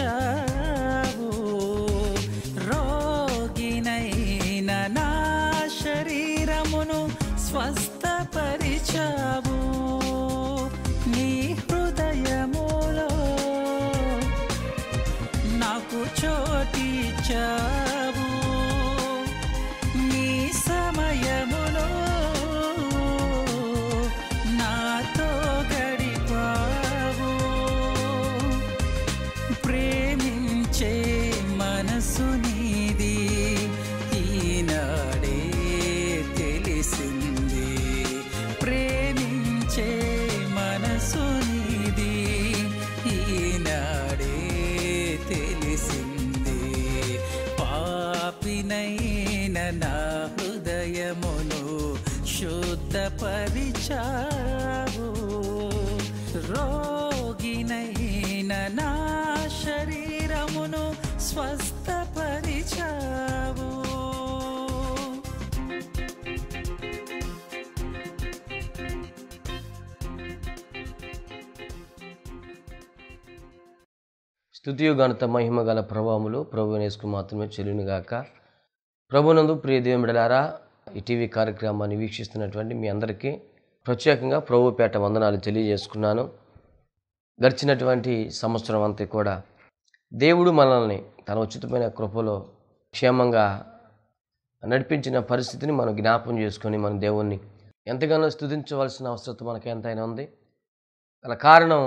action. వచ్చావు రోగినైన నా శరీరమును స్వస్థపరిచావు స్థుతియు మహిమ గల ప్రభావములు ప్రభు నేసుకు మాత్రమే చెల్లినగాక ప్రభునందు ప్రియ దేవుమిడలారా ఈ టీవీ కార్యక్రమాన్ని వీక్షిస్తున్నటువంటి మీ అందరికీ ప్రత్యేకంగా ప్రభుపేట వందనాలు తెలియజేసుకున్నాను గడిచినటువంటి సంవత్సరం అంతా కూడా దేవుడు మనల్ని తన ఉచితమైన కృపలో క్షేమంగా నడిపించిన పరిస్థితిని మనం జ్ఞాపం చేసుకొని మన దేవుణ్ణి ఎంతగానో స్థుతించవలసిన అవసరం మనకు ఎంతైనా ఉంది గల కారణం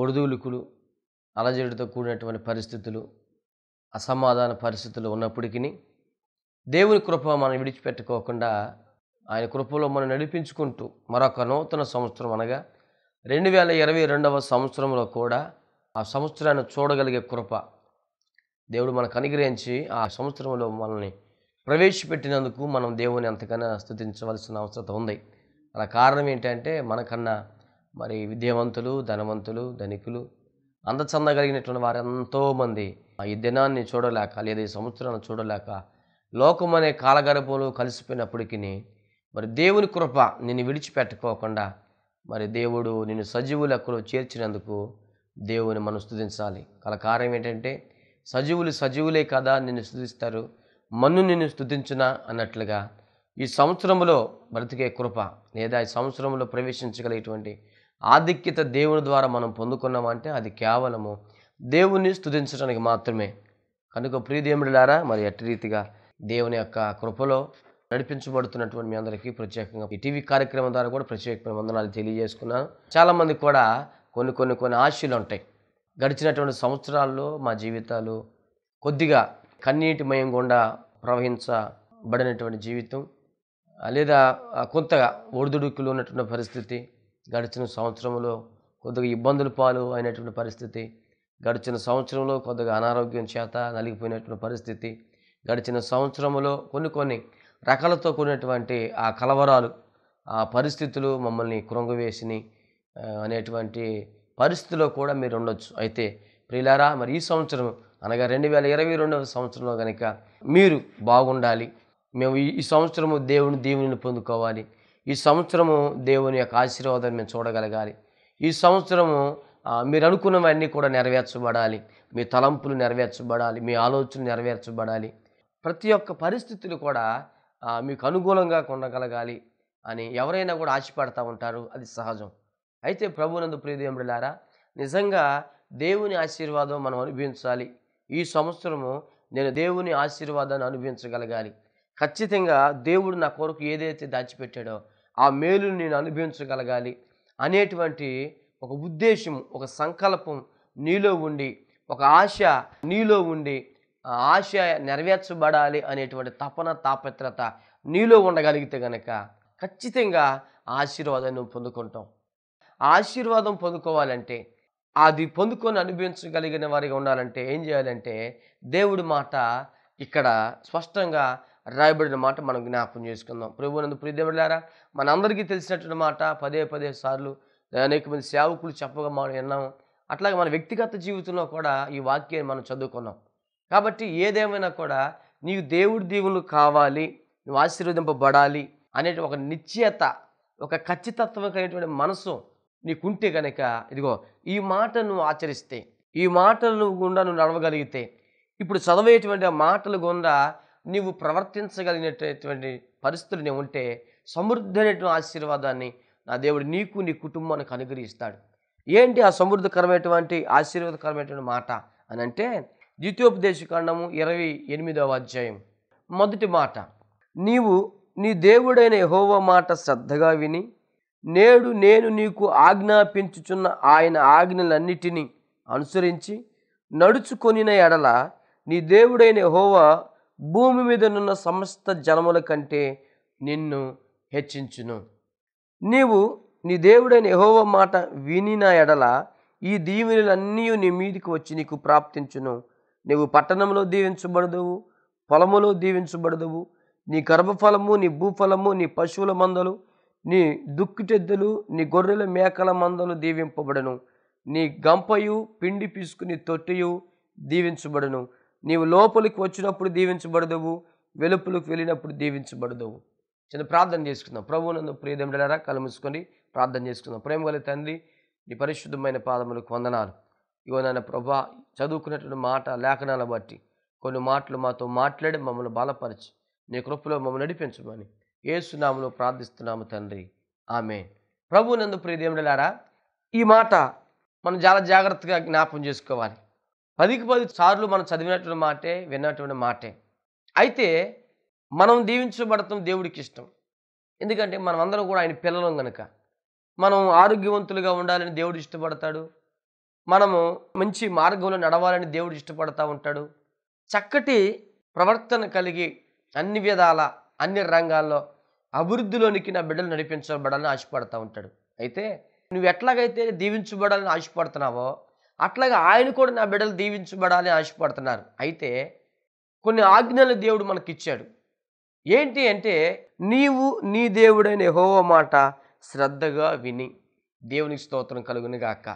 ఒడిదులుకులు అలజడితో కూడినటువంటి పరిస్థితులు అసమాధాన పరిస్థితులు ఉన్నప్పటికీ దేవుని కృప మనం విడిచిపెట్టుకోకుండా ఆయన కృపలో మనం నడిపించుకుంటూ మరొక నూతన సంవత్సరం అనగా రెండు వేల ఇరవై రెండవ సంవత్సరంలో కూడా ఆ సంవత్సరాన్ని చూడగలిగే కృప దేవుడు మనకు అనుగ్రహించి ఆ సంవత్సరంలో మనల్ని ప్రవేశపెట్టినందుకు మనం దేవుని ఎంతకైనా స్థుతించవలసిన అవసరం ఉంది అలా కారణం ఏంటంటే మనకన్నా మరి విద్యావంతులు ధనవంతులు ధనికులు అందచందగలిగినటువంటి వారు ఎంతోమంది ఈ దినాన్ని చూడలేక లేదా ఈ సంవత్సరాన్ని చూడలేక లోకం అనే కాలగర్భంలో కలిసిపోయినప్పటికీ మరి దేవుని కృప నిన్ను విడిచిపెట్టుకోకుండా మరి దేవుడు నిన్ను సజీవులకు చేర్చినందుకు దేవుని మనం స్థుతించాలి కల కారణం ఏంటంటే సజీవులు సజీవులే కదా నిన్ను స్థుతిస్తారు మన్ను నిన్ను స్థుతించునా అన్నట్లుగా ఈ సంవత్సరంలో బ్రతికే కృప లేదా ఈ సంవత్సరంలో ప్రవేశించగలిగేటువంటి ఆధిక్యత దేవుని ద్వారా మనం పొందుకున్నామంటే అది కేవలము దేవుణ్ణి స్థుతించడానికి మాత్రమే కనుక ప్రియదేముడిలారా మరి అట్టి రీతిగా దేవుని యొక్క కృపలో నడిపించబడుతున్నటువంటి మీ అందరికీ ప్రత్యేకంగా ఈ టీవీ కార్యక్రమం ద్వారా కూడా ప్రత్యేకమైన వందనాలు తెలియజేసుకున్నాను చాలామంది కూడా కొన్ని కొన్ని కొన్ని ఆశలు ఉంటాయి గడిచినటువంటి సంవత్సరాల్లో మా జీవితాలు కొద్దిగా మయం గుండా ప్రవహించబడినటువంటి జీవితం లేదా కొంతగా ఒడిదుడుకులు ఉన్నటువంటి పరిస్థితి గడిచిన సంవత్సరంలో కొద్దిగా ఇబ్బందులు పాలు అయినటువంటి పరిస్థితి గడిచిన సంవత్సరంలో కొద్దిగా అనారోగ్యం చేత నలిగిపోయినటువంటి పరిస్థితి గడిచిన సంవత్సరంలో కొన్ని కొన్ని రకాలతో కూడినటువంటి ఆ కలవరాలు ఆ పరిస్థితులు మమ్మల్ని కృంగవేసిని అనేటువంటి పరిస్థితిలో కూడా మీరు ఉండొచ్చు అయితే ప్రిలారా మరి ఈ సంవత్సరం అనగా రెండు వేల ఇరవై రెండవ సంవత్సరంలో కనుక మీరు బాగుండాలి మేము ఈ సంవత్సరము దేవుని దీవుని పొందుకోవాలి ఈ సంవత్సరము దేవుని యొక్క ఆశీర్వాదాన్ని మేము చూడగలగాలి ఈ సంవత్సరము మీరు అనుకున్నవన్నీ కూడా నెరవేర్చబడాలి మీ తలంపులు నెరవేర్చబడాలి మీ ఆలోచనలు నెరవేర్చబడాలి ప్రతి ఒక్క పరిస్థితులు కూడా మీకు అనుకూలంగా కొండగలగాలి అని ఎవరైనా కూడా ఆశపడతా ఉంటారు అది సహజం అయితే ప్రభునందు ప్రియదేమిడిలారా నిజంగా దేవుని ఆశీర్వాదం మనం అనుభవించాలి ఈ సంవత్సరము నేను దేవుని ఆశీర్వాదాన్ని అనుభవించగలగాలి ఖచ్చితంగా దేవుడు నా కొరకు ఏదైతే దాచిపెట్టాడో ఆ మేలు నేను అనుభవించగలగాలి అనేటువంటి ఒక ఉద్దేశం ఒక సంకల్పం నీలో ఉండి ఒక ఆశ నీలో ఉండి ఆశ నెరవేర్చబడాలి అనేటువంటి తపన తాపత్రత నీలో ఉండగలిగితే గనక ఖచ్చితంగా ఆశీర్వాదాన్ని పొందుకుంటాం ఆశీర్వాదం పొందుకోవాలంటే అది పొందుకొని అనుభవించగలిగిన వారిగా ఉండాలంటే ఏం చేయాలంటే దేవుడి మాట ఇక్కడ స్పష్టంగా రాయబడిన మాట మనం జ్ఞాపం చేసుకుందాం ప్రభునందు ప్రియదేవులారా మనందరికీ తెలిసినటువంటి మాట పదే పదే సార్లు అనేక మంది సేవకులు చెప్పగా మనం విన్నాము అట్లాగే మన వ్యక్తిగత జీవితంలో కూడా ఈ వాక్యాన్ని మనం చదువుకున్నాం కాబట్టి ఏదేమైనా కూడా నీకు దేవుడి దీవులు కావాలి నువ్వు ఆశీర్వదింపబడాలి అనే ఒక నిశ్చయత ఒక ఖచ్చితత్వం కలిగినటువంటి మనసు నీకుంటే కనుక ఇదిగో ఈ మాట నువ్వు ఆచరిస్తే ఈ మాటలు గుండా నువ్వు నడవగలిగితే ఇప్పుడు చదివేటువంటి మాటలు గుండా నువ్వు ప్రవర్తించగలిగినటువంటి పరిస్థితులు నువ్వు ఉంటే అనేటువంటి ఆశీర్వాదాన్ని నా దేవుడు నీకు నీ కుటుంబానికి అనుగ్రహిస్తాడు ఏంటి ఆ సమృద్ధకరమైనటువంటి ఆశీర్వాదకరమైనటువంటి మాట అని అంటే ద్వితీయోపదేశకాండము ఇరవై ఎనిమిదవ అధ్యాయం మొదటి మాట నీవు నీ దేవుడైన యహోవ మాట శ్రద్ధగా విని నేడు నేను నీకు ఆజ్ఞాపించుచున్న ఆయన ఆజ్ఞలన్నిటినీ అనుసరించి నడుచుకొనిన ఎడల నీ దేవుడైన హోవ భూమి మీదనున్న సమస్త జనముల కంటే నిన్ను హెచ్చించును నీవు నీ దేవుడైన యహోవ మాట వినిన ఎడల ఈ దీవెనలన్నీ నీ మీదికి వచ్చి నీకు ప్రాప్తించును నీవు పట్టణంలో దీవించబడదువు పొలములో దీవించబడదువు నీ గర్భఫలము నీ భూఫలము నీ పశువుల మందలు నీ దుక్కుటెద్దులు నీ గొర్రెల మేకల మందలు దీవింపబడను నీ గంపయు పిండి పీసుకుని తొట్టియు దీవించబడను నీవు లోపలికి వచ్చినప్పుడు దీవించబడదువు వెలుపులకు వెళ్ళినప్పుడు దీవించబడదువు చిన్న ప్రార్థన చేసుకుందాం ప్రభువు నన్ను ప్రియదమిడలారా కలుముసుకొని ప్రార్థన చేసుకుందాం ప్రేమగల తండ్రి నీ పరిశుద్ధమైన పాదములకు వందనాలు ఇవో నాన్న ప్రభా చదువుకున్నటువంటి మాట లేఖనాల బట్టి కొన్ని మాటలు మాతో మాట్లాడి మమ్మల్ని బలపరిచి నీ కృపలో మమ్మల్ని నడిపించమని ఏసునామలో ప్రార్థిస్తున్నాము తండ్రి ఆమె ప్రభు నందు ప్రియదేములారా ఈ మాట మనం చాలా జాగ్రత్తగా జ్ఞాపం చేసుకోవాలి పదికి పది సార్లు మనం చదివినటువంటి మాటే విన్నటువంటి మాటే అయితే మనం దీవించబడటం దేవుడికి ఇష్టం ఎందుకంటే మనం అందరం కూడా ఆయన పిల్లలం కనుక మనం ఆరోగ్యవంతులుగా ఉండాలని దేవుడు ఇష్టపడతాడు మనము మంచి మార్గంలో నడవాలని దేవుడు ఇష్టపడతా ఉంటాడు చక్కటి ప్రవర్తన కలిగి అన్ని విధాల అన్ని రంగాల్లో అభివృద్ధిలోనికి నా బిడ్డలు నడిపించబడాలని ఆశపడుతూ ఉంటాడు అయితే నువ్వు ఎట్లాగైతే దీవించబడాలని ఆశపడుతున్నావో అట్లాగే ఆయన కూడా నా బిడ్డలు దీవించబడాలని ఆశపడుతున్నారు అయితే కొన్ని ఆజ్ఞలు దేవుడు మనకిచ్చాడు ఏంటి అంటే నీవు నీ దేవుడైన హోవ మాట శ్రద్ధగా విని దేవునికి స్తోత్రం కలుగునిగాక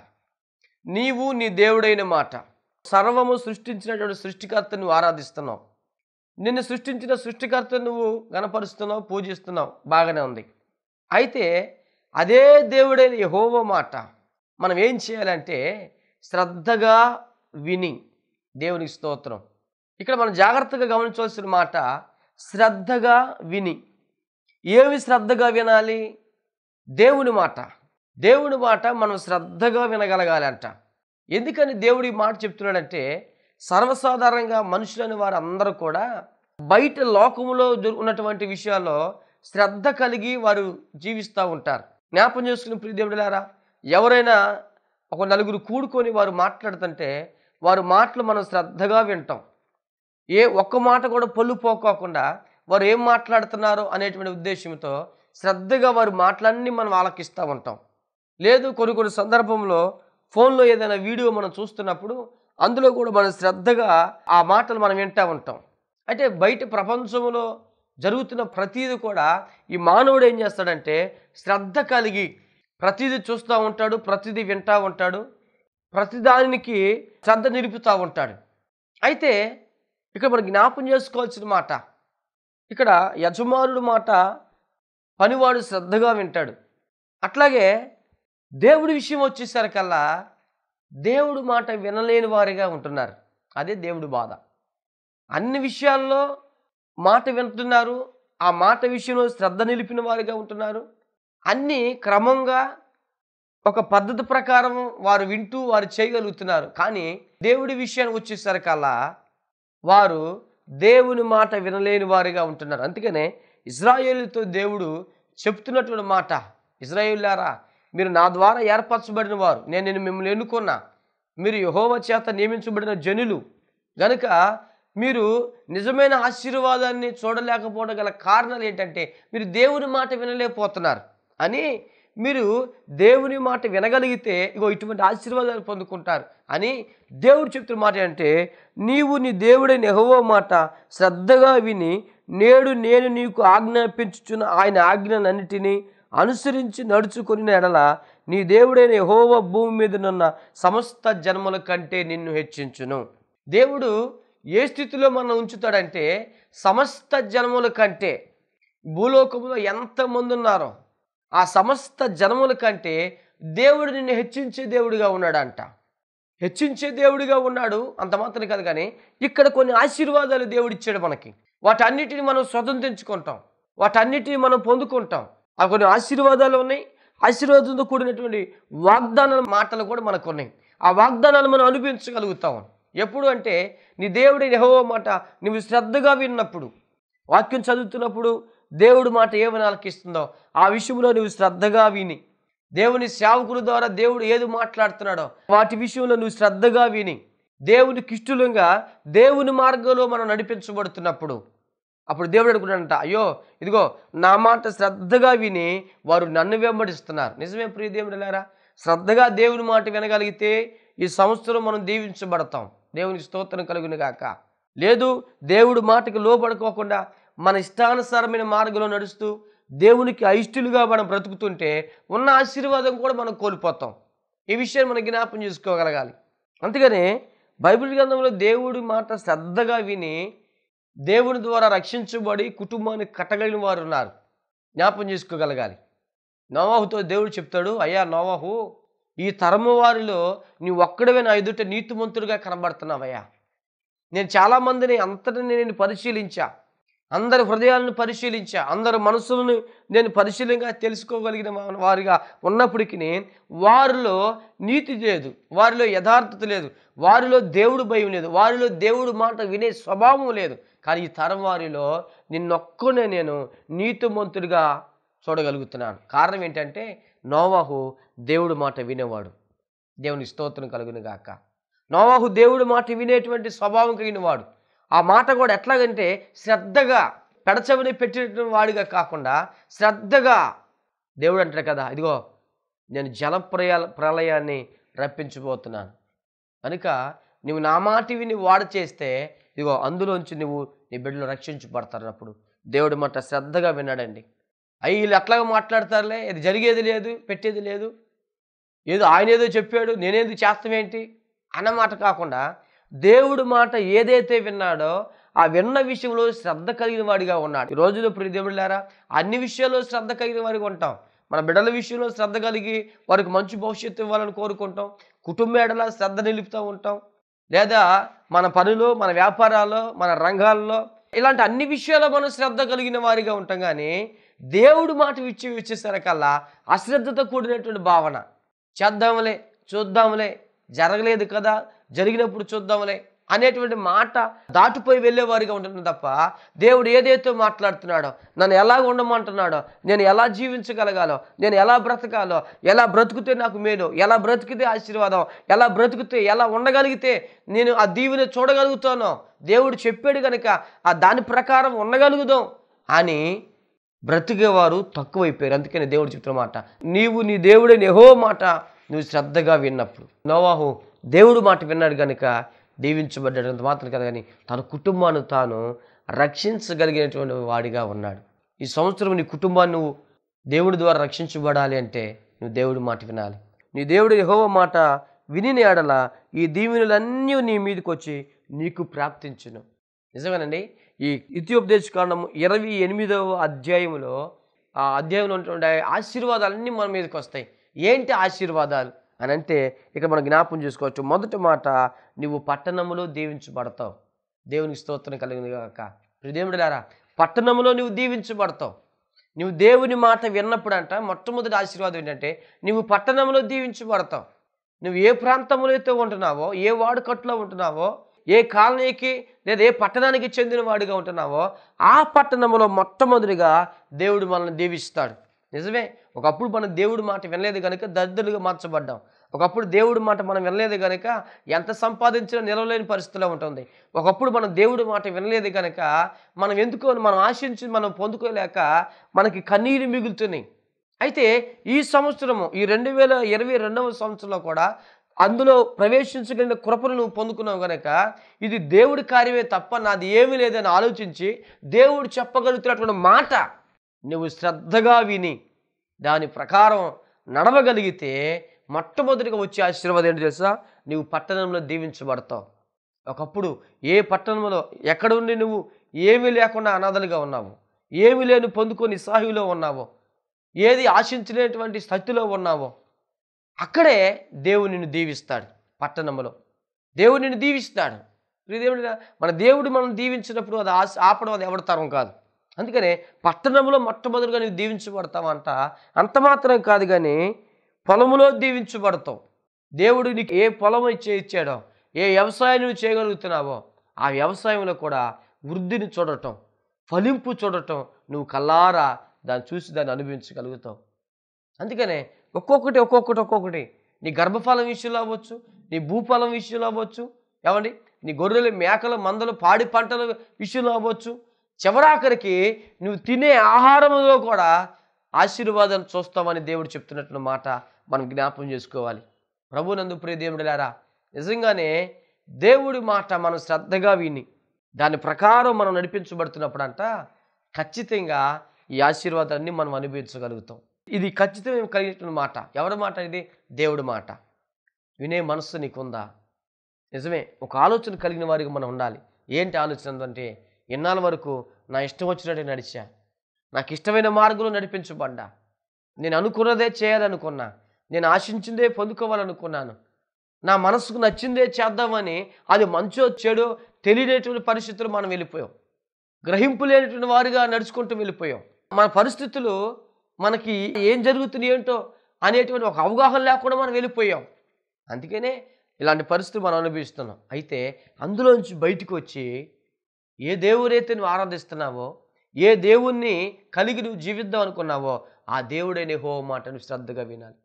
నీవు నీ దేవుడైన మాట సర్వము సృష్టించినటువంటి సృష్టికర్త నువ్వు ఆరాధిస్తున్నావు నిన్ను సృష్టించిన సృష్టికర్త నువ్వు గనపరుస్తున్నావు పూజిస్తున్నావు బాగానే ఉంది అయితే అదే దేవుడైన యహోవ మాట మనం ఏం చేయాలంటే శ్రద్ధగా విని దేవునికి స్తోత్రం ఇక్కడ మనం జాగ్రత్తగా గమనించవలసిన మాట శ్రద్ధగా విని ఏమి శ్రద్ధగా వినాలి దేవుని మాట దేవుడి మాట మనం శ్రద్ధగా వినగలగాలంట ఎందుకని దేవుడి మాట చెప్తున్నాడంటే సర్వసాధారణంగా మనుషులని వారందరూ కూడా బయట లోకంలో ఉన్నటువంటి విషయాల్లో శ్రద్ధ కలిగి వారు జీవిస్తూ ఉంటారు జ్ఞాపం చేసుకుని ప్రియదేవుడులారా ఎవరైనా ఒక నలుగురు కూడుకొని వారు మాట్లాడుతుంటే వారు మాటలు మనం శ్రద్ధగా వింటాం ఏ ఒక్క మాట కూడా పళ్ళు పోకోకుండా వారు ఏం మాట్లాడుతున్నారో అనేటువంటి ఉద్దేశంతో శ్రద్ధగా వారు మాటలన్నీ మనం ఆలకిస్తూ ఉంటాం లేదు కొన్ని కొన్ని సందర్భంలో ఫోన్లో ఏదైనా వీడియో మనం చూస్తున్నప్పుడు అందులో కూడా మనం శ్రద్ధగా ఆ మాటలు మనం వింటూ ఉంటాం అయితే బయట ప్రపంచంలో జరుగుతున్న ప్రతీది కూడా ఈ మానవుడు ఏం చేస్తాడంటే శ్రద్ధ కలిగి ప్రతిదీ చూస్తూ ఉంటాడు ప్రతిదీ వింటూ ఉంటాడు ప్రతిదానికి శ్రద్ధ నిలుపుతూ ఉంటాడు అయితే ఇక్కడ మనం జ్ఞాపం చేసుకోవాల్సిన మాట ఇక్కడ యజమానుడు మాట పనివాడు శ్రద్ధగా వింటాడు అట్లాగే దేవుడి విషయం వచ్చేసరికల్లా దేవుడు మాట వినలేని వారిగా ఉంటున్నారు అదే దేవుడి బాధ అన్ని విషయాల్లో మాట వింటున్నారు ఆ మాట విషయంలో శ్రద్ధ నిలిపిన వారిగా ఉంటున్నారు అన్నీ క్రమంగా ఒక పద్ధతి ప్రకారం వారు వింటూ వారు చేయగలుగుతున్నారు కానీ దేవుడి విషయాన్ని వచ్చేసరికల్లా వారు దేవుని మాట వినలేని వారిగా ఉంటున్నారు అందుకనే ఇజ్రాయేలుతో దేవుడు చెప్తున్నటువంటి మాట ఇజ్రాయేలారా మీరు నా ద్వారా ఏర్పరచబడిన వారు నేను నేను మిమ్మల్ని ఎన్నుకున్నా మీరు యహోవ చేత నియమించబడిన జనులు గనుక మీరు నిజమైన ఆశీర్వాదాన్ని చూడలేకపోవడం గల కారణాలు ఏంటంటే మీరు దేవుని మాట వినలేకపోతున్నారు అని మీరు దేవుని మాట వినగలిగితే ఇగో ఇటువంటి ఆశీర్వాదాలు పొందుకుంటారు అని దేవుడు చెప్తున్న మాట అంటే నీవు నీ దేవుడైన నెహవో మాట శ్రద్ధగా విని నేడు నేను నీకు ఆజ్ఞాపించుచున్న ఆయన ఆజ్ఞలన్నిటినీ అనుసరించి నడుచుకుని ఎడల నీ దేవుడైన యహోవ భూమి మీదనున్న సమస్త జన్మల కంటే నిన్ను హెచ్చించును దేవుడు ఏ స్థితిలో మనం ఉంచుతాడంటే సమస్త జన్మల కంటే భూలోకంలో ఎంతమంది ఉన్నారో ఆ సమస్త జన్మల కంటే దేవుడు నిన్ను హెచ్చించే దేవుడిగా ఉన్నాడంట హెచ్చించే దేవుడిగా ఉన్నాడు అంత మాత్రం కాదు కానీ ఇక్కడ కొన్ని ఆశీర్వాదాలు దేవుడిచ్చాడు మనకి వాటన్నిటిని మనం స్వతంత్రించుకుంటాం వాటన్నిటిని మనం పొందుకుంటాం ఆ కొన్ని ఆశీర్వాదాలు ఉన్నాయి ఆశీర్వాదంతో కూడినటువంటి వాగ్దాన మాటలు కూడా మనకు ఉన్నాయి ఆ వాగ్దానాలు మనం అనిపించగలుగుతాం ఎప్పుడు అంటే నీ దేవుడి నిహో మాట నువ్వు శ్రద్ధగా విన్నప్పుడు వాక్యం చదువుతున్నప్పుడు దేవుడి మాట ఏమని ఆలకిస్తుందో ఆ విషయంలో నువ్వు శ్రద్ధగా విని దేవుని సేవకుల ద్వారా దేవుడు ఏది మాట్లాడుతున్నాడో వాటి విషయంలో నువ్వు శ్రద్ధగా విని దేవుని కిష్టులంగా దేవుని మార్గంలో మనం నడిపించబడుతున్నప్పుడు అప్పుడు దేవుడు అనుకున్నాడంట అయ్యో ఇదిగో నా మాట శ్రద్ధగా విని వారు నన్ను వెంబడిస్తున్నారు నిజమే ప్రియ దేవుడులారా శ్రద్ధగా దేవుని మాట వినగలిగితే ఈ సంవత్సరం మనం దీవించబడతాం దేవుని స్తోత్రం కలుగును గాక లేదు దేవుడు మాటకు లోపడుకోకుండా మన ఇష్టానుసారమైన మార్గంలో నడుస్తూ దేవునికి అయిష్టులుగా మనం బ్రతుకుతుంటే ఉన్న ఆశీర్వాదం కూడా మనం కోల్పోతాం ఈ విషయాన్ని మనం జ్ఞాపం చేసుకోగలగాలి అందుకనే బైబిల్ గ్రంథంలో దేవుడి మాట శ్రద్ధగా విని దేవుని ద్వారా రక్షించబడి కుటుంబాన్ని కట్టగలిగిన వారు ఉన్నారు జ్ఞాపం చేసుకోగలగాలి నోవాహుతో దేవుడు చెప్తాడు అయ్యా నోవాహు ఈ తరము వారిలో నీ ఒక్కడవే నా ఎదుట నీతిమంతుడిగా కనబడుతున్నావయ్యా నేను చాలామందిని అంతటిని నేను పరిశీలించా అందరి హృదయాలను పరిశీలించా అందరి మనసులను నేను పరిశీలంగా తెలుసుకోగలిగిన వారిగా ఉన్నప్పటికీ వారిలో నీతి లేదు వారిలో యథార్థత లేదు వారిలో దేవుడు భయం లేదు వారిలో దేవుడు మాట వినే స్వభావం లేదు కానీ ఈ తరం వారిలో నిన్నొక్కనే నేను నీతిమంతుడిగా చూడగలుగుతున్నాను కారణం ఏంటంటే నోవాహు దేవుడు మాట వినేవాడు దేవుని స్తోత్రం కలుగునిగాక నోవాహు దేవుడు మాట వినేటువంటి స్వభావం కలిగిన వాడు ఆ మాట కూడా ఎట్లాగంటే శ్రద్ధగా పెడచవిని పెట్టిన వాడిగా కాకుండా శ్రద్ధగా దేవుడు అంటాడు కదా ఇదిగో నేను జల ప్రళయాన్ని రప్పించబోతున్నాను కనుక నువ్వు నా మాటివి నువ్వు వాడు చేస్తే ఇదిగో అందులోంచి నువ్వు నీ బిడ్డలు అప్పుడు దేవుడు మాట శ్రద్ధగా విన్నాడండి అయ్యి వీళ్ళు ఎట్లాగా మాట్లాడతారులే ఇది జరిగేది లేదు పెట్టేది లేదు ఏదో ఆయన ఏదో చెప్పాడు నేనేది చేస్తామేంటి అన్నమాట కాకుండా దేవుడు మాట ఏదైతే విన్నాడో ఆ విన్న విషయంలో శ్రద్ధ కలిగిన వాడిగా ఉన్నాడు ఈ రోజులో లేరా అన్ని విషయాల్లో శ్రద్ధ కలిగిన వాడిగా ఉంటాం మన బిడ్డల విషయంలో శ్రద్ధ కలిగి వారికి మంచి భవిష్యత్తు ఇవ్వాలని కోరుకుంటాం కుటుంబ ఏడలా శ్రద్ధ నిలుపుతూ ఉంటాం లేదా మన పనులు మన వ్యాపారాల్లో మన రంగాల్లో ఇలాంటి అన్ని విషయాల్లో మనం శ్రద్ధ కలిగిన వారిగా ఉంటాం కానీ దేవుడు మాట విచ్చి విచ్చేసరికల్లా అశ్రద్ధతో కూడినటువంటి భావన చేద్దాంలే చూద్దాంలే జరగలేదు కదా జరిగినప్పుడు చూద్దాంలే అనేటువంటి మాట దాటిపోయి వెళ్ళేవారిగా ఉంటుంది తప్ప దేవుడు ఏదైతే మాట్లాడుతున్నాడో నన్ను ఎలా ఉండమంటున్నాడో నేను ఎలా జీవించగలగాలో నేను ఎలా బ్రతకాలో ఎలా బ్రతికితే నాకు మేలు ఎలా బ్రతికితే ఆశీర్వాదం ఎలా బ్రతికితే ఎలా ఉండగలిగితే నేను ఆ దీవిని చూడగలుగుతానో దేవుడు చెప్పాడు కనుక ఆ దాని ప్రకారం ఉండగలుగుదాం అని బ్రతికేవారు తక్కువైపోయారు అందుకని దేవుడు చెప్తున్న మాట నీవు నీ దేవుడే నెహో మాట నువ్వు శ్రద్ధగా విన్నప్పుడు నోవాహు దేవుడు మాట విన్నాడు కనుక దీవించబడ్డటంత మాత్రం కదా కానీ తన కుటుంబాన్ని తాను రక్షించగలిగినటువంటి వాడిగా ఉన్నాడు ఈ సంవత్సరం నీ కుటుంబాన్ని నువ్వు దేవుడి ద్వారా రక్షించబడాలి అంటే నువ్వు దేవుడి మాట వినాలి నీ దేవుడు యహోవ మాట విని ఎడల ఈ దీవెనలన్నీ నీ మీదకి వచ్చి నీకు ప్రాప్తించును నిజమేనండి ఈ ఇతియోపదేశ కాండం ఇరవై ఎనిమిదవ అధ్యాయంలో ఆ అధ్యాయంలో ఉన్నటువంటి ఆశీర్వాదాలన్నీ మన మీదకి వస్తాయి ఏంటి ఆశీర్వాదాలు అని అంటే ఇక్కడ మనం జ్ఞాపం చేసుకోవచ్చు మొదటి మాట నువ్వు పట్టణములో దీవించబడతావు దేవునికి స్తోత్రం కలిగిన కాక దేవుడులారా పట్టణంలో నువ్వు దీవించబడతావు నువ్వు దేవుని మాట విన్నప్పుడు అంట మొట్టమొదటి ఆశీర్వాదం ఏంటంటే నువ్వు పట్టణంలో దీవించబడతావు నువ్వు ఏ ప్రాంతంలో అయితే ఉంటున్నావో ఏ వాడుకట్లో ఉంటున్నావో ఏ కాలనీకి లేదా ఏ పట్టణానికి చెందిన వాడిగా ఉంటున్నావో ఆ పట్టణంలో మొట్టమొదటిగా దేవుడు మనల్ని దీవిస్తాడు నిజమే ఒకప్పుడు మన దేవుడి మాట వినలేదు కనుక దరిద్రులుగా మార్చబడ్డాం ఒకప్పుడు దేవుడి మాట మనం వినలేదు కనుక ఎంత సంపాదించినా నిలవలేని పరిస్థితిలో ఉంటుంది ఒకప్పుడు మనం దేవుడి మాట వినలేదు కనుక మనం ఎందుకో మనం ఆశించి మనం పొందుకోలేక మనకి కన్నీరు మిగులుతున్నాయి అయితే ఈ సంవత్సరము ఈ రెండు వేల ఇరవై రెండవ సంవత్సరంలో కూడా అందులో ప్రవేశించగలిగిన కృపను నువ్వు పొందుకున్నావు కనుక ఇది దేవుడి కార్యమే తప్ప నాది ఏమీ లేదని ఆలోచించి దేవుడు చెప్పగలుగుతున్నటువంటి మాట నువ్వు శ్రద్ధగా విని దాని ప్రకారం నడవగలిగితే మొట్టమొదటిగా వచ్చే ఆశీర్వాదం ఏంటి తెలుసా నువ్వు పట్టణంలో దీవించబడతావు ఒకప్పుడు ఏ పట్టణంలో ఉండి నువ్వు ఏమీ లేకుండా అనాథలుగా ఉన్నావు ఏమి లేని పొందుకొని సాహిలో ఉన్నావో ఏది ఆశించలేటువంటి స్థితిలో ఉన్నావో అక్కడే దేవుని దీవిస్తాడు పట్టణంలో దేవుని దీవిస్తాడు మన దేవుడు మనం దీవించినప్పుడు అది ఆశ ఆపడం అది ఎవరి తరం కాదు అందుకనే పట్టణంలో మొట్టమొదటిగా నీవు దీవించబడతావు అంట అంత మాత్రం కాదు కానీ పొలములో దీవించబడతావు దేవుడు నీకు ఏ పొలం ఇచ్చాడో ఏ వ్యవసాయం నువ్వు చేయగలుగుతున్నావో ఆ వ్యవసాయంలో కూడా వృద్ధిని చూడటం ఫలింపు చూడటం నువ్వు కల్లారా దాన్ని చూసి దాన్ని అనుభవించగలుగుతావు అందుకనే ఒక్కొక్కటి ఒక్కొక్కటి ఒక్కొక్కటి నీ గర్భఫలం విషయంలో అవ్వచ్చు నీ భూఫలం విషయంలో అవ్వచ్చు ఏమండి నీ గొర్రెలు మేకలు మందలు పాడి పంటల విషయంలో అవ్వచ్చు చివరాఖరికి నువ్వు తినే ఆహారంలో కూడా ఆశీర్వాదాలు చూస్తామని దేవుడు చెప్తున్నట్టు మాట మనం జ్ఞాపం చేసుకోవాలి నందు ప్రియ దేవుడులారా నిజంగానే దేవుడి మాట మనం శ్రద్ధగా విని దాని ప్రకారం మనం నడిపించబడుతున్నప్పుడు అంట ఖచ్చితంగా ఈ ఆశీర్వాదాన్ని మనం అనుభవించగలుగుతాం ఇది ఖచ్చితంగా కలిగిన మాట ఎవరి మాట ఇది దేవుడి మాట వినే మనస్సు నీకుందా నిజమే ఒక ఆలోచన కలిగిన వారికి మనం ఉండాలి ఏంటి ఆలోచన అంటే ఇన్నాళ్ళ వరకు నా ఇష్టం వచ్చినట్టు నడిచా నాకు ఇష్టమైన మార్గంలో నడిపించబడ్డా నేను అనుకున్నదే చేయాలనుకున్నా నేను ఆశించిందే పొందుకోవాలనుకున్నాను నా మనసుకు నచ్చిందే చేద్దామని అది మంచో చెడో తెలియనటువంటి పరిస్థితులు మనం వెళ్ళిపోయాం గ్రహింపు లేనటువంటి వారుగా నడుచుకుంటూ వెళ్ళిపోయాం మన పరిస్థితులు మనకి ఏం జరుగుతుంది ఏంటో అనేటువంటి ఒక అవగాహన లేకుండా మనం వెళ్ళిపోయాం అందుకనే ఇలాంటి పరిస్థితులు మనం అనుభవిస్తున్నాం అయితే అందులోంచి బయటకు వచ్చి ఏ దేవుడైతే నువ్వు ఆరాధిస్తున్నావో ఏ దేవుణ్ణి కలిగి నువ్వు జీవిద్దాం అనుకున్నావో ఆ దేవుడే నీ హో మాట నువ్వు శ్రద్ధగా వినాలి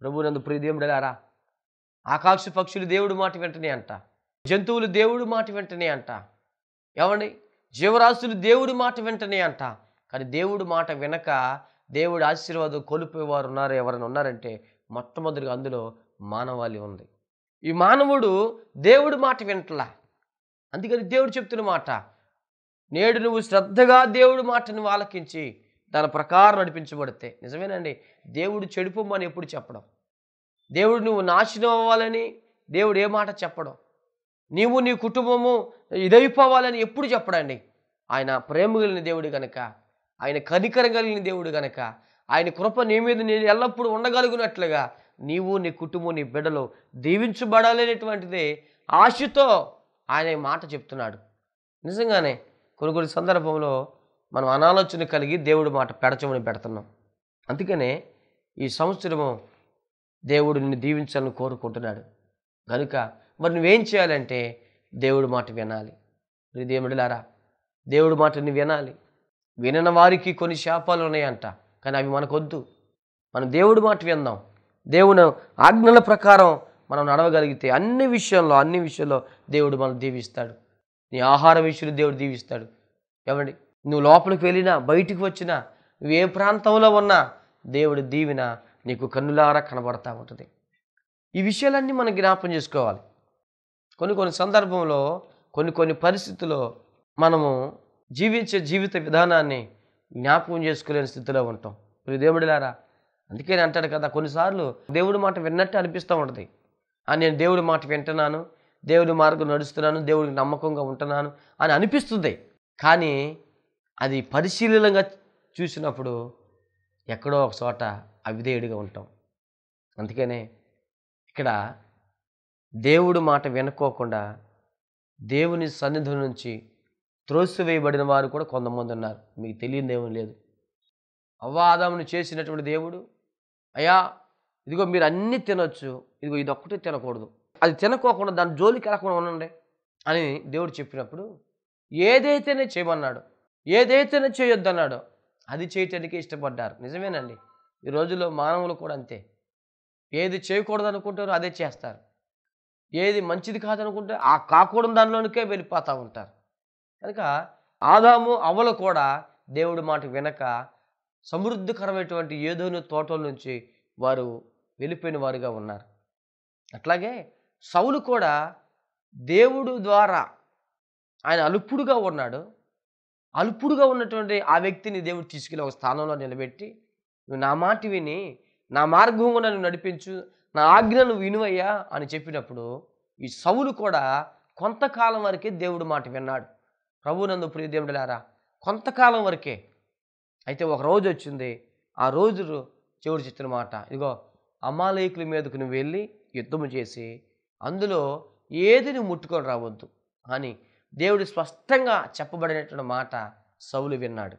ప్రభు నందు ప్రియదేవుడలారా ఆకాశ పక్షులు దేవుడు మాట వెంటనే అంట జంతువులు దేవుడు మాట వెంటనే అంట ఏమండి జీవరాశులు దేవుడి మాట వెంటనే అంట కానీ దేవుడు మాట వినక దేవుడి ఆశీర్వాదం కోల్పోయేవారు ఉన్నారు ఎవరైనా ఉన్నారంటే మొట్టమొదటిగా అందులో మానవాళి ఉంది ఈ మానవుడు దేవుడి మాట వింటలా అందుకని దేవుడు చెప్తున్న మాట నేడు నువ్వు శ్రద్ధగా దేవుడు మాటను ఆలకించి దాని ప్రకారం నడిపించబడితే నిజమేనండి దేవుడు చెడిపోమని ఎప్పుడు చెప్పడం దేవుడు నువ్వు నాశనం అవ్వాలని దేవుడు ఏ మాట చెప్పడం నీవు నీ కుటుంబము ఇదైపోవాలని ఎప్పుడు చెప్పడండి ఆయన ప్రేమ కలిగిన దేవుడు గనక ఆయన కనికరం కలిగిన దేవుడు గనక ఆయన కృప నీ మీద నేను ఎల్లప్పుడూ ఉండగలుగునట్లుగా నీవు నీ కుటుంబం నీ బిడ్డలు దీవించబడాలనేటువంటిది ఆశతో ఆయన ఈ మాట చెప్తున్నాడు నిజంగానే కొన్ని కొన్ని సందర్భంలో మనం అనాలోచన కలిగి దేవుడి మాట పెడచమని పెడుతున్నాం అందుకనే ఈ సంవత్సరము దేవుడు నిన్ను దీవించాలని కోరుకుంటున్నాడు కనుక మరి నువ్వేం చేయాలంటే దేవుడి మాట వినాలి దేవుడిలారా దేవుడి మాటని వినాలి వినని వారికి కొన్ని శాపాలు ఉన్నాయంట కానీ అవి మనకొద్దు మనం దేవుడి మాట విందాం దేవుని ఆజ్ఞల ప్రకారం మనం నడవగలిగితే అన్ని విషయంలో అన్ని విషయంలో దేవుడు మనం దీవిస్తాడు నీ ఆహార విషయంలో దేవుడు దీవిస్తాడు ఎవరి నువ్వు లోపలికి వెళ్ళినా బయటికి వచ్చినా నువ్వు ఏ ప్రాంతంలో ఉన్నా దేవుడు దీవిన నీకు కన్నులారా కనబడతా ఉంటుంది ఈ విషయాలన్నీ మనం జ్ఞాపం చేసుకోవాలి కొన్ని కొన్ని సందర్భంలో కొన్ని కొన్ని పరిస్థితుల్లో మనము జీవించే జీవిత విధానాన్ని జ్ఞాపకం చేసుకోలేని స్థితిలో ఉంటాం ఇప్పుడు దేవుడిలారా అందుకే అంటాడు కదా కొన్నిసార్లు దేవుడి మాట విన్నట్టు అనిపిస్తూ ఉంటుంది అని నేను దేవుడి మాట వింటున్నాను దేవుడి మార్గం నడుస్తున్నాను దేవుడికి నమ్మకంగా ఉంటున్నాను అని అనిపిస్తుంది కానీ అది పరిశీలనంగా చూసినప్పుడు ఎక్కడో ఒక చోట అవిధేయుడిగా ఉంటాం అందుకనే ఇక్కడ దేవుడు మాట వినుకోకుండా దేవుని సన్నిధి నుంచి వేయబడిన వారు కూడా కొంతమంది ఉన్నారు మీకు తెలియని దేవుని లేదు అవ్వాదమును చేసినటువంటి దేవుడు అయా ఇదిగో మీరు అన్నీ తినొచ్చు ఇదిగో ఇది ఒక్కటే తినకూడదు అది తినకోకుండా దాని జోలికి వెళ్ళకుండా ఉండండి అని దేవుడు చెప్పినప్పుడు ఏదైతేనే చేయమన్నాడు ఏదైతేనే చేయొద్దన్నాడో అది చేయటానికి ఇష్టపడ్డారు నిజమేనండి ఈ రోజుల్లో మానవులు కూడా అంతే ఏది చేయకూడదు అనుకుంటారో అదే చేస్తారు ఏది మంచిది కాదనుకుంటే ఆ కాకూడదు దానిలోనికే వెళ్ళిపోతూ ఉంటారు కనుక ఆదాము అవలు కూడా దేవుడి మాట వినక సమృద్ధికరమైనటువంటి ఏదోని తోటల నుంచి వారు వెళ్ళిపోయిన వారుగా ఉన్నారు అట్లాగే సౌలు కూడా దేవుడు ద్వారా ఆయన అలుపుడుగా ఉన్నాడు అలుపుడుగా ఉన్నటువంటి ఆ వ్యక్తిని దేవుడు తీసుకెళ్ళి ఒక స్థానంలో నిలబెట్టి నువ్వు నా మాట విని నా మార్గంగా నన్ను నడిపించు నా ఆజ్ఞను వినువయ్యా అని చెప్పినప్పుడు ఈ సవులు కూడా కొంతకాలం వరకే దేవుడు మాట విన్నాడు ప్రభు నందు ప్రియ దేవుడులారా కొంతకాలం వరకే అయితే ఒక రోజు వచ్చింది ఆ రోజు దేవుడు చెప్పిన మాట ఇదిగో అమాలయకుల మీదకు నువ్వు వెళ్ళి యుద్ధము చేసి అందులో ఏది నువ్వు ముట్టుకొని రావద్దు అని దేవుడు స్పష్టంగా చెప్పబడినటువంటి మాట సౌలు విన్నాడు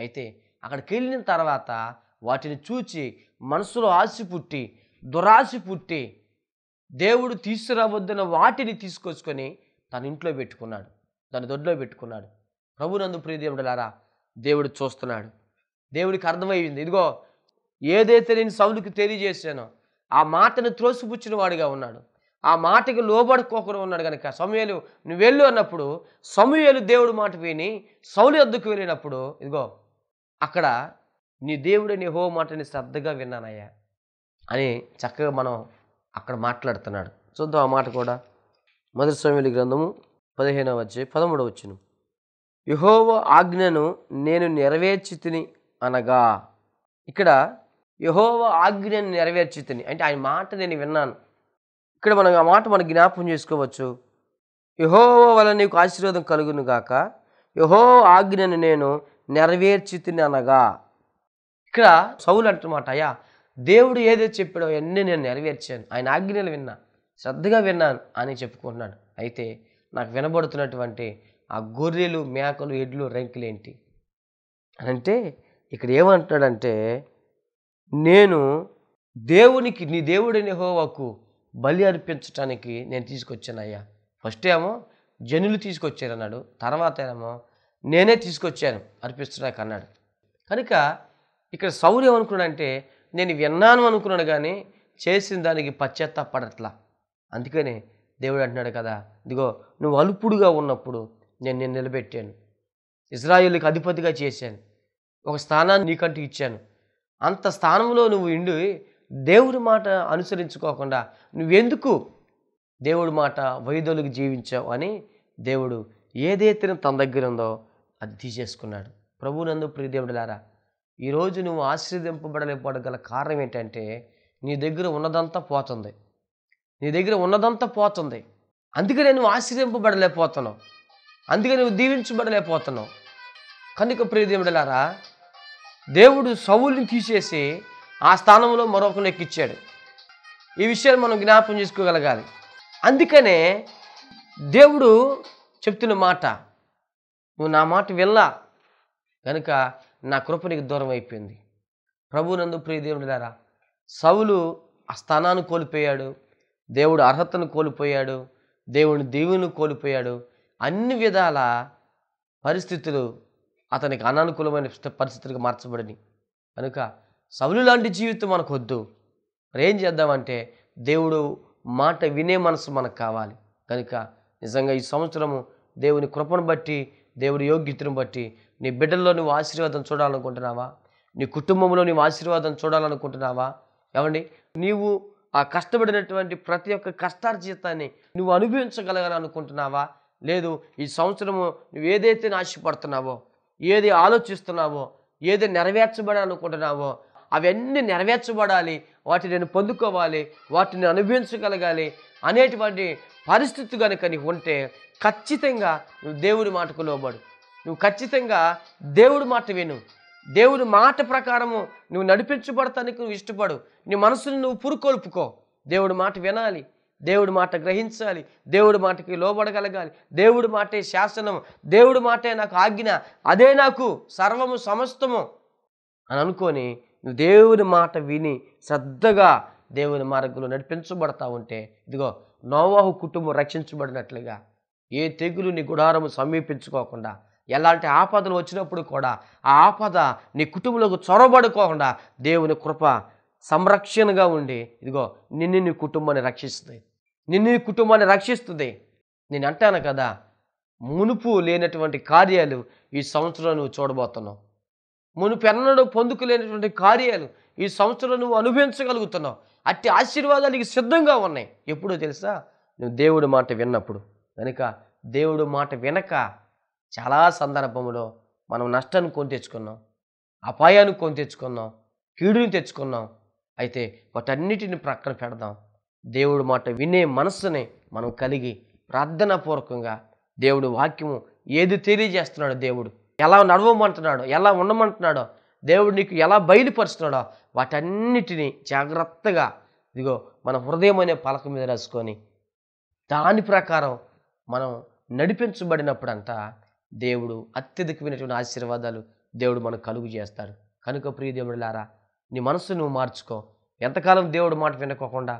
అయితే అక్కడికి వెళ్ళిన తర్వాత వాటిని చూచి మనసులో ఆశ పుట్టి దురాశ పుట్టి దేవుడు తీసుకురావద్దున్న వాటిని తీసుకొచ్చుకొని తన ఇంట్లో పెట్టుకున్నాడు తన దొడ్లో పెట్టుకున్నాడు ప్రభునందు ప్రియదేవుడు లారా దేవుడు చూస్తున్నాడు దేవుడికి అర్థమైంది ఇదిగో ఏదైతే నేను సౌలుకి తెలియజేశానో ఆ మాటను వాడిగా ఉన్నాడు ఆ మాటకి లోబడుకోకుండా ఉన్నాడు కనుక సమయలు నువ్వు వెళ్ళు అన్నప్పుడు సమయలు దేవుడు మాట విని సౌలు ఎద్దుకు వెళ్ళినప్పుడు ఇదిగో అక్కడ నీ దేవుడు నీ హో మాటని శ్రద్ధగా విన్నానయ్యా అని చక్కగా మనం అక్కడ మాట్లాడుతున్నాడు చూద్దాం ఆ మాట కూడా మొదటి స్వామిలి గ్రంథము పదిహేనవ వచ్చి పదమూడవ వచ్చును యుహోవ ఆజ్ఞను నేను నెరవేర్చి తిని అనగా ఇక్కడ యహోవ ఆజ్ఞను నెరవేర్చితిని అంటే ఆయన మాట నేను విన్నాను ఇక్కడ మనం ఆ మాట మనం జ్ఞాపం చేసుకోవచ్చు యహోవ వల్ల నీకు ఆశీర్వాదం కలుగును గాక యహో ఆజ్ఞను నేను నెరవేర్చితిని అనగా ఇక్కడ సౌలు అంటున్నమాట అయ్యా దేవుడు ఏదో చెప్పాడో అన్నీ నేను నెరవేర్చాను ఆయన ఆజ్ఞలు విన్నా శ్రద్ధగా విన్నాను అని చెప్పుకుంటున్నాడు అయితే నాకు వినబడుతున్నటువంటి ఆ గొర్రెలు మేకలు ఎడ్లు రెంకులు ఏంటి అంటే ఇక్కడ ఏమంటున్నాడంటే నేను దేవునికి నీ దేవుడిని హోవాకు బలి అర్పించటానికి నేను తీసుకొచ్చానయ్యా ఫస్ట్ ఏమో జనులు తీసుకొచ్చారు అన్నాడు తర్వాత ఏమో నేనే తీసుకొచ్చాను అర్పిస్తున్నాక అన్నాడు కనుక ఇక్కడ సౌరు అనుకున్నాడంటే నేను విన్నాను అనుకున్నాను కానీ చేసిన దానికి పశ్చాత్తాపడట్లా అందుకనే దేవుడు అంటున్నాడు కదా ఇదిగో నువ్వు అల్పుడుగా ఉన్నప్పుడు నేను నేను నిలబెట్టాను ఇజ్రాయిల్కి అధిపతిగా చేశాను ఒక స్థానాన్ని నీకంటూ ఇచ్చాను అంత స్థానంలో నువ్వు ఉండి దేవుడి మాట అనుసరించుకోకుండా నువ్వెందుకు దేవుడి మాట వైదొలుగు జీవించావు అని దేవుడు ఏదైతే తన దగ్గర ఉందో అది తీసేసుకున్నాడు ప్రభునందు ప్రియదేవుడిలారా ఈరోజు నువ్వు ఆశ్రదింపబడలేకపోవడం గల కారణం ఏంటంటే నీ దగ్గర ఉన్నదంతా పోతుంది నీ దగ్గర ఉన్నదంతా పోతుంది అందుకనే నువ్వు ఆశ్రయింపబడలేకపోతున్నావు అందుకని నువ్వు దీవించబడలేకపోతున్నావు కనుక ప్రియదేవుడిలారా దేవుడు సౌల్ని తీసేసి ఆ స్థానంలో మరొకరు ఎక్కిచ్చాడు ఈ విషయాలు మనం జ్ఞాపం చేసుకోగలగాలి అందుకనే దేవుడు చెప్తున్న మాట నువ్వు నా మాట వెళ్ళా కనుక నా కృప నీకు దూరం అయిపోయింది ప్రభు నందు ప్రియదేవుడారా సవులు ఆ స్థానాన్ని కోల్పోయాడు దేవుడు అర్హతను కోల్పోయాడు దేవుని దేవుని కోల్పోయాడు అన్ని విధాల పరిస్థితులు అతనికి అనానుకూలమైన పరిస్థితులకు మార్చబడిని కనుక సవులు లాంటి జీవితం మనకొద్దు ఏం చేద్దామంటే దేవుడు మాట వినే మనసు మనకు కావాలి కనుక నిజంగా ఈ సంవత్సరము దేవుని కృపను బట్టి దేవుడి యోగ్యతను బట్టి నీ బిడ్డల్లో నువ్వు ఆశీర్వాదం చూడాలనుకుంటున్నావా నీ కుటుంబంలో నువ్వు ఆశీర్వాదం చూడాలనుకుంటున్నావా ఏమండి నీవు ఆ కష్టపడినటువంటి ప్రతి ఒక్క కష్టార్జితాన్ని నువ్వు అనుభవించగలగాలనుకుంటున్నావా లేదు ఈ సంవత్సరము నువ్వు ఏదైతే ఆశపడుతున్నావో ఏది ఆలోచిస్తున్నావో ఏది నెరవేర్చబడాలి అనుకుంటున్నావో అవన్నీ నెరవేర్చబడాలి వాటిని నేను పొందుకోవాలి వాటిని అనుభవించగలగాలి అనేటువంటి పరిస్థితి కనుక నీకు ఉంటే ఖచ్చితంగా నువ్వు దేవుడి మాటకు లోబడు నువ్వు ఖచ్చితంగా దేవుడి మాట విను దేవుడి మాట ప్రకారము నువ్వు నడిపించబడతానికి నువ్వు ఇష్టపడు నీ మనసును నువ్వు పురుకొల్పుకో దేవుడి మాట వినాలి దేవుడి మాట గ్రహించాలి దేవుడి మాటకి లోబడగలగాలి దేవుడి మాటే శాసనం దేవుడి మాటే నాకు ఆజ్ఞ అదే నాకు సర్వము సమస్తము అని అనుకొని నువ్వు దేవుని మాట విని శ్రద్ధగా దేవుని మార్గంలో నడిపించబడతా ఉంటే ఇదిగో నోవాహు కుటుంబం రక్షించబడినట్లుగా ఏ తెగులు నీ గుడారము సమీపించుకోకుండా ఎలాంటి ఆపదలు వచ్చినప్పుడు కూడా ఆ ఆపద నీ కుటుంబంలోకి చొరబడుకోకుండా దేవుని కృప సంరక్షణగా ఉండి ఇదిగో నిన్ను నీ కుటుంబాన్ని రక్షిస్తుంది నిన్ను నీ కుటుంబాన్ని రక్షిస్తుంది నేను అంటాను కదా మునుపు లేనటువంటి కార్యాలు ఈ సంవత్సరం నువ్వు చూడబోతున్నావు మునుపు ఎన్నడూ పొందుకులేనటువంటి కార్యాలు ఈ సంవత్సరం నువ్వు అనుభవించగలుగుతున్నావు అట్టి నీకు సిద్ధంగా ఉన్నాయి ఎప్పుడో తెలుసా నువ్వు దేవుడి మాట విన్నప్పుడు కనుక దేవుడు మాట వినక చాలా సందర్భంలో మనం నష్టాన్ని కొని తెచ్చుకున్నాం అపాయాన్ని కొని తెచ్చుకున్నాం కీడుని తెచ్చుకున్నాం అయితే వాటన్నిటిని ప్రక్కన పెడదాం దేవుడు మాట వినే మనస్సుని మనం కలిగి ప్రార్థనాపూర్వకంగా దేవుడు వాక్యము ఏది తెలియజేస్తున్నాడు దేవుడు ఎలా నడవమంటున్నాడో ఎలా ఉండమంటున్నాడో దేవుడు నీకు ఎలా బయలుపరుస్తున్నాడో వాటన్నిటినీ జాగ్రత్తగా ఇదిగో మన హృదయం అనే పలక మీద రాసుకొని దాని ప్రకారం మనం నడిపించబడినప్పుడంతా దేవుడు అత్యధికమైనటువంటి ఆశీర్వాదాలు దేవుడు మనకు కలుగు చేస్తాడు కనుక ప్రియ దేవుడు లారా నీ మనస్సు నువ్వు మార్చుకో ఎంతకాలం దేవుడు మాట వినకోకుండా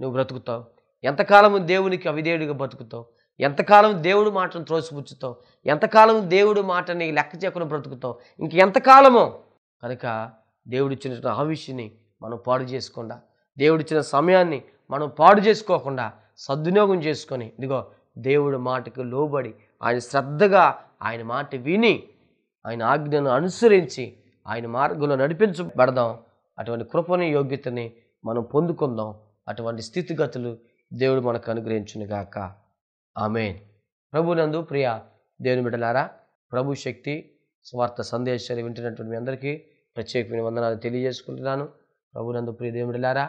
నువ్వు బ్రతుకుతావు ఎంతకాలం దేవునికి అవిధేయుడిగా బ్రతుకుతావు ఎంతకాలం దేవుడు మాటను త్రోసిపుచ్చుతావు ఎంతకాలం దేవుడు మాటని లెక్క చేయకుండా బ్రతుకుతావు ఎంతకాలమో కనుక దేవుడిచ్చిన ఆవిష్యని మనం పాడు దేవుడు దేవుడిచ్చిన సమయాన్ని మనం పాడు చేసుకోకుండా సద్వినియోగం చేసుకొని ఇదిగో దేవుడి మాటకు లోబడి ఆయన శ్రద్ధగా ఆయన మాట విని ఆయన ఆజ్ఞను అనుసరించి ఆయన మార్గంలో నడిపించబడదాం అటువంటి కృపని యోగ్యతని మనం పొందుకుందాం అటువంటి స్థితిగతులు దేవుడు మనకు అనుగ్రహించునుగాక ఆమెన్ ప్రభునందు ప్రియ దేవుని బిడ్డలారా ప్రభు శక్తి స్వార్థ సందేశాలు వింటున్నటువంటి మీ అందరికీ ప్రత్యేకమైన వందనాలు తెలియజేసుకుంటున్నాను ప్రభునందు ప్రియ దేవుని బిడ్డలారా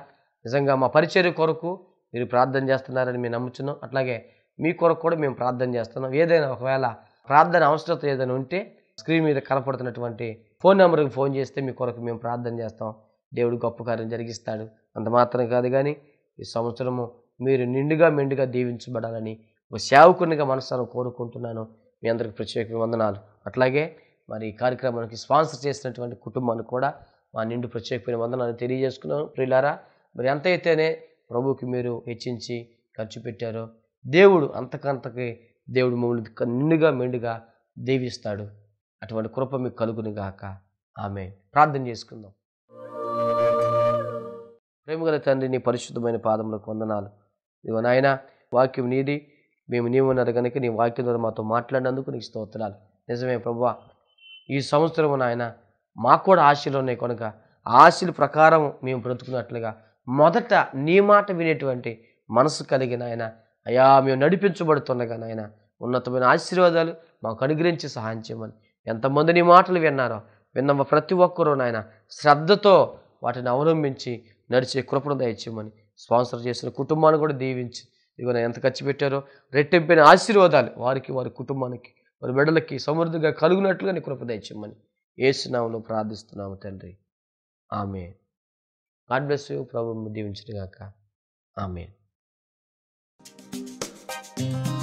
నిజంగా మా పరిచర్య కొరకు మీరు ప్రార్థన చేస్తున్నారని మేము నమ్ముతున్నాం అట్లాగే మీ కొరకు కూడా మేము ప్రార్థన చేస్తున్నాం ఏదైనా ఒకవేళ ప్రార్థన అవసరత ఏదైనా ఉంటే స్క్రీన్ మీద కనపడుతున్నటువంటి ఫోన్ నెంబర్కి ఫోన్ చేస్తే మీ కొరకు మేము ప్రార్థన చేస్తాం దేవుడు గొప్ప కార్యం జరిగిస్తాడు అంత మాత్రం కాదు కానీ ఈ సంవత్సరము మీరు నిండుగా మెండుగా దీవించబడాలని ఒక సేవకునిగా మనసాను కోరుకుంటున్నాను మీ అందరికి ప్రత్యేక వందనాలు అట్లాగే మరి ఈ కార్యక్రమానికి స్పాన్సర్ చేసినటువంటి కుటుంబానికి కూడా మా నిండు ప్రత్యేకమైన వందనాలు తెలియజేసుకున్నాను ప్రియులారా మరి ఎంతైతేనే ప్రభుకి మీరు హెచ్చించి ఖర్చు పెట్టారో దేవుడు అంతకంతకి దేవుడు మమ్మల్ని నిండుగా మెండుగా దీవిస్తాడు అటువంటి కృప మీకు కలుగునిగాక ఆమె ప్రార్థన చేసుకుందాం ప్రేమగల తండ్రి నీ పరిశుద్ధమైన పాదములకు వందనాలు ఇదిగో నాయన వాక్యం నీది మేము నీవు ఉన్నారు కనుక నీ వాక్యం ద్వారా మాతో మాట్లాడినందుకు నీకు స్తోత్రాలు నిజమే ప్రభా ఈ సంవత్సరం నాయన మాకు కూడా ఆశలు ఉన్నాయి కనుక ఆశల ప్రకారం మేము బ్రతుకున్నట్లుగా మొదట నీ మాట వినేటువంటి మనసు కలిగిన ఆయన అయా మేము నడిపించబడుతుండగా నాయన ఉన్నతమైన ఆశీర్వాదాలు మాకు అనుగ్రహించి సహాయం చేయమని ఎంతమంది నీ మాటలు విన్నారో విన్న ప్రతి ఒక్కరూ నాయన శ్రద్ధతో వాటిని అవలంబించి నడిచే కృపణ దయచేయమని స్పాన్సర్ చేసిన కుటుంబాన్ని కూడా దీవించి ఇవన్న ఎంత ఖర్చు పెట్టారో రెట్టింపైన ఆశీర్వాదాలు వారికి వారి కుటుంబానికి వారి బిడ్డలకి సమృద్ధిగా కలుగునట్లుగా నీ కృప దయచేయమని ఏసునామలో ప్రార్థిస్తున్నాము తండ్రి ఆమె గాడ్ బ్లెస్ యూ ప్రభు ఆమె thank you